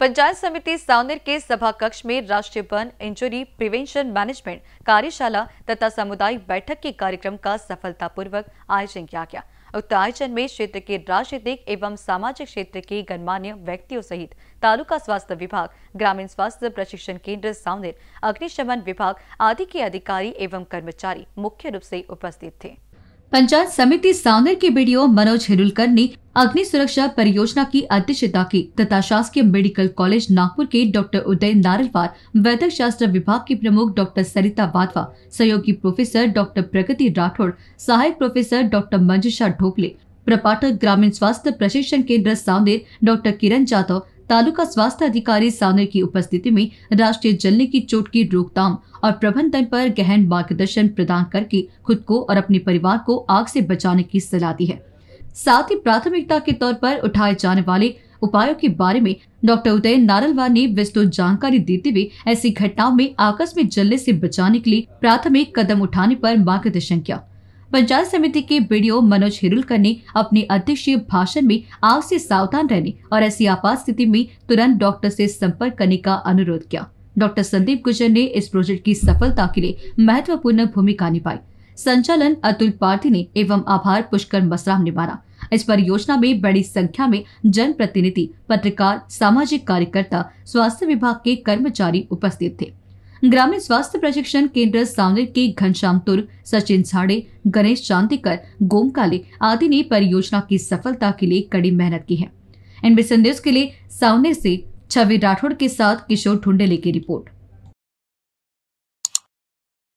पंचायत समिति सावनेर के सभा कक्ष में राष्ट्रीय बर्न इंजुरी प्रिवेंशन मैनेजमेंट कार्यशाला तथा सामुदायिक बैठक के कार्यक्रम का सफलतापूर्वक आयोजन किया गया उक्त आयोजन में क्षेत्र के राजनीतिक एवं सामाजिक क्षेत्र के गणमान्य व्यक्तियों सहित तालुका स्वास्थ्य विभाग ग्रामीण स्वास्थ्य प्रशिक्षण केंद्र सावनेर अग्निशमन विभाग आदि के अधिकारी एवं कर्मचारी मुख्य रूप से उपस्थित थे पंचायत समिति सावनेर के बीडीओ मनोज हिरुलकर ने अग्नि सुरक्षा परियोजना की अध्यक्षता की तथा शासकीय मेडिकल कॉलेज नागपुर के डॉक्टर उदय नारलवार वैदिक शास्त्र विभाग की प्रमुख डॉक्टर सरिता वाधवा सहयोगी प्रोफेसर डॉक्टर प्रगति राठौड़ सहायक प्रोफेसर डॉक्टर मंजुषा ढोकले प्रपाठक ग्रामीण स्वास्थ्य प्रशिक्षण केंद्र सावनेर डॉक्टर किरण जाधव तालुका स्वास्थ्य अधिकारी सावनेर की उपस्थिति में राष्ट्रीय जलने की चोट की रोकथाम और प्रबंधन पर गहन मार्गदर्शन प्रदान करके खुद को और अपने परिवार को आग से बचाने की सलाह दी है साथ ही प्राथमिकता के तौर पर उठाए जाने वाले उपायों के बारे में डॉक्टर उदय नारलवार ने विस्तृत जानकारी देते हुए ऐसी घटनाओं में आकस्मिक जलने से बचाने के लिए प्राथमिक कदम उठाने पर मार्गदर्शन किया पंचायत समिति के बीडीओ मनोज हिरुलकर ने अपने अध्यक्षीय भाषण में आग से सावधान रहने और ऐसी आपात स्थिति में तुरंत डॉक्टर से संपर्क करने का अनुरोध किया डॉक्टर संदीप गुजर ने इस प्रोजेक्ट की सफलता के लिए महत्वपूर्ण भूमिका निभाई संचालन अतुल पार्थी ने एवं आभार पुष्कर मसराम ने माना इस परियोजना में बड़ी संख्या में जनप्रतिनिधि पत्रकार सामाजिक कार्यकर्ता स्वास्थ्य विभाग के कर्मचारी उपस्थित थे ग्रामीण स्वास्थ्य प्रशिक्षण केंद्र सावनेर के घनश्याम तुर्ग सचिन झाड़े गणेश चांदीकर गोमकाले आदि ने परियोजना की सफलता के लिए कड़ी मेहनत की है इन संदेश के लिए सावनेर से छवि राठौड़ के साथ किशोर ढूंढेले की रिपोर्ट